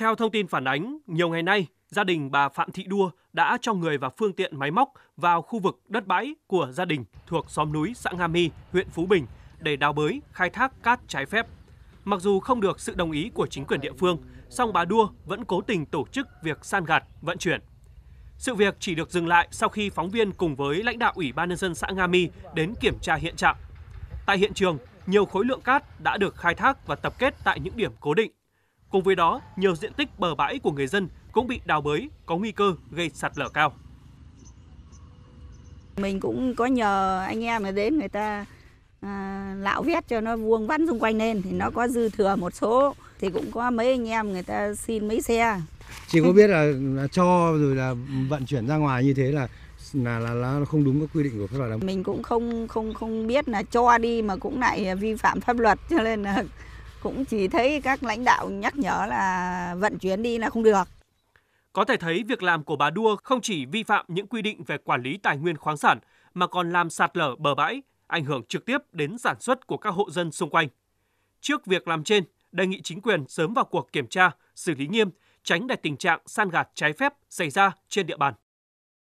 Theo thông tin phản ánh, nhiều ngày nay, gia đình bà Phạm Thị Đua đã cho người và phương tiện máy móc vào khu vực đất bãi của gia đình thuộc xóm núi xã Nga Mi, huyện Phú Bình để đào bới, khai thác cát trái phép. Mặc dù không được sự đồng ý của chính quyền địa phương, song bà Đua vẫn cố tình tổ chức việc san gạt, vận chuyển. Sự việc chỉ được dừng lại sau khi phóng viên cùng với lãnh đạo Ủy ban nhân dân xã Nga Mi đến kiểm tra hiện trạng. Tại hiện trường, nhiều khối lượng cát đã được khai thác và tập kết tại những điểm cố định Cùng với đó, nhiều diện tích bờ bãi của người dân cũng bị đào bới, có nguy cơ gây sạt lở cao. Mình cũng có nhờ anh em là đến người ta à, lão vét cho nó vuông vắn xung quanh lên thì nó có dư thừa một số thì cũng có mấy anh em người ta xin mấy xe. chỉ có biết là, là cho rồi là vận chuyển ra ngoài như thế là là là, là không đúng các quy định của pháp luật không? Mình cũng không không không biết là cho đi mà cũng lại vi phạm pháp luật cho nên là cũng chỉ thấy các lãnh đạo nhắc nhở là vận chuyển đi là không được. Có thể thấy việc làm của bà Đua không chỉ vi phạm những quy định về quản lý tài nguyên khoáng sản mà còn làm sạt lở bờ bãi, ảnh hưởng trực tiếp đến sản xuất của các hộ dân xung quanh. Trước việc làm trên, đề nghị chính quyền sớm vào cuộc kiểm tra, xử lý nghiêm, tránh để tình trạng san gạt trái phép xảy ra trên địa bàn.